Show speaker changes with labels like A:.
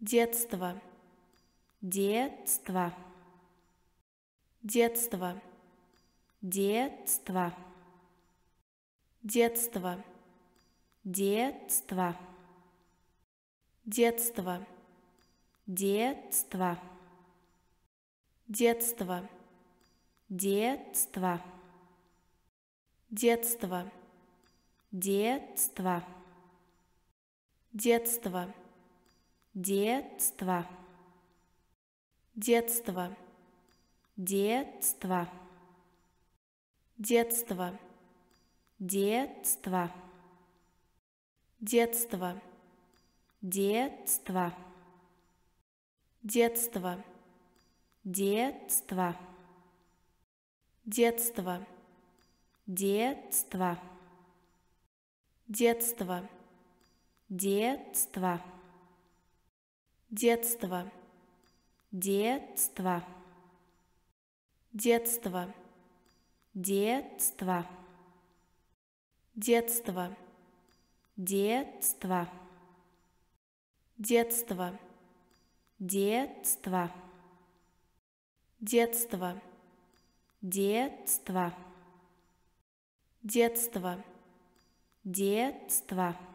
A: Детство. Детство. Детство. Детство. Детство. Детство. Детство. Детство. Детство. Детство. Детство. Детство. Детство детство, детство, детство, детство, детство, детство, детство, детство, детство, детство, детство, детство, детство. Детство. Детство. Детство. Детство. Детство. Детство. Детство. Детство. Детство. Детство. Детство. Детство.